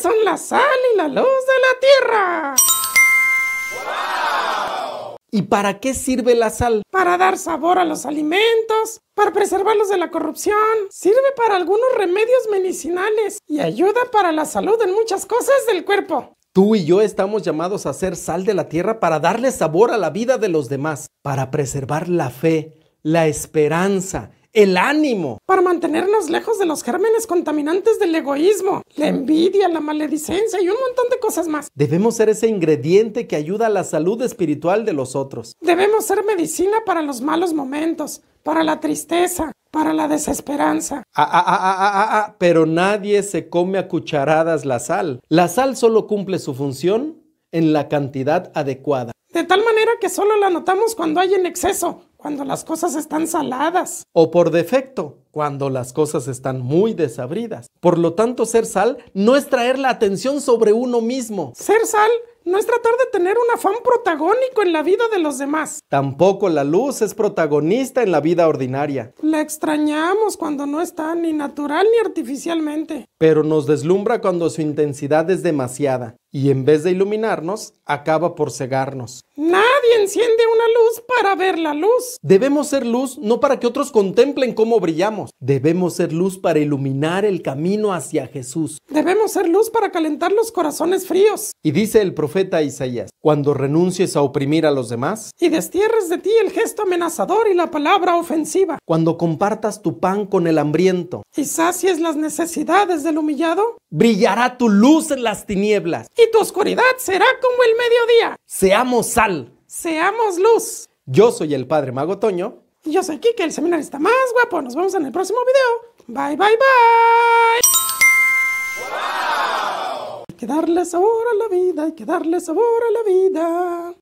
son la sal y la luz de la tierra. ¿Y para qué sirve la sal? Para dar sabor a los alimentos, para preservarlos de la corrupción, sirve para algunos remedios medicinales y ayuda para la salud en muchas cosas del cuerpo. Tú y yo estamos llamados a ser sal de la tierra para darle sabor a la vida de los demás, para preservar la fe, la esperanza el ánimo, para mantenernos lejos de los gérmenes contaminantes del egoísmo, la envidia, la maledicencia y un montón de cosas más. Debemos ser ese ingrediente que ayuda a la salud espiritual de los otros. Debemos ser medicina para los malos momentos, para la tristeza, para la desesperanza. Ah, ah, ah, ah, ah! ah, ah pero nadie se come a cucharadas la sal. La sal solo cumple su función en la cantidad adecuada. De tal manera que solo la notamos cuando hay en exceso cuando las cosas están saladas. O por defecto, cuando las cosas están muy desabridas. Por lo tanto, ser sal no es traer la atención sobre uno mismo. Ser sal no es tratar de tener un afán protagónico en la vida de los demás. Tampoco la luz es protagonista en la vida ordinaria. La extrañamos cuando no está ni natural ni artificialmente. Pero nos deslumbra cuando su intensidad es demasiada y en vez de iluminarnos, acaba por cegarnos enciende una luz para ver la luz. Debemos ser luz no para que otros contemplen cómo brillamos. Debemos ser luz para iluminar el camino hacia Jesús. Debemos ser luz para calentar los corazones fríos. Y dice el profeta Isaías, cuando renuncies a oprimir a los demás. Y destierres de ti el gesto amenazador y la palabra ofensiva. Cuando compartas tu pan con el hambriento. Y sacies las necesidades del humillado. Brillará tu luz en las tinieblas. Y tu oscuridad será como el mediodía. Seamos sal Seamos luz. Yo soy el padre Mago Toño. Y yo soy Kike, el está más guapo. Nos vemos en el próximo video. Bye, bye, bye. Wow. Hay que darle sabor a la vida, hay que darle sabor a la vida.